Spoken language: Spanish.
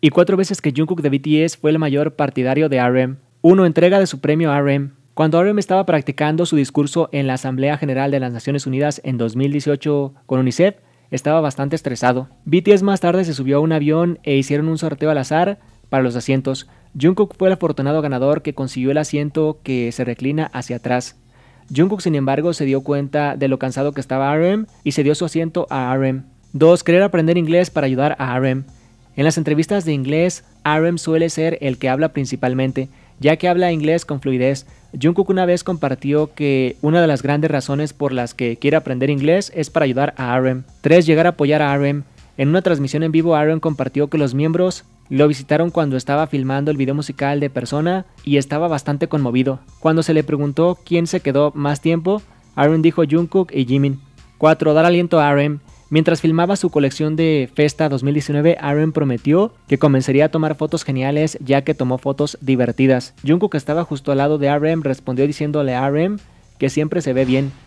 y cuatro veces que Jungkook de BTS fue el mayor partidario de RM. 1. entrega de su premio RM. Cuando RM estaba practicando su discurso en la Asamblea General de las Naciones Unidas en 2018 con UNICEF, estaba bastante estresado. BTS más tarde se subió a un avión e hicieron un sorteo al azar para los asientos. Jungkook fue el afortunado ganador que consiguió el asiento que se reclina hacia atrás. Jungkook sin embargo se dio cuenta de lo cansado que estaba RM y se dio su asiento a RM. 2. Querer aprender inglés para ayudar a RM. En las entrevistas de inglés, RM suele ser el que habla principalmente, ya que habla inglés con fluidez. Jungkook una vez compartió que una de las grandes razones por las que quiere aprender inglés es para ayudar a Aaron. 3. Llegar a apoyar a Aaron. En una transmisión en vivo, Aaron compartió que los miembros lo visitaron cuando estaba filmando el video musical de Persona y estaba bastante conmovido. Cuando se le preguntó quién se quedó más tiempo, Aaron dijo Jungkook y Jimin. 4. Dar aliento a Aaron. Mientras filmaba su colección de Festa 2019, Aaron prometió que comenzaría a tomar fotos geniales ya que tomó fotos divertidas. Jungkook que estaba justo al lado de Aaron respondió diciéndole a Aaron que siempre se ve bien,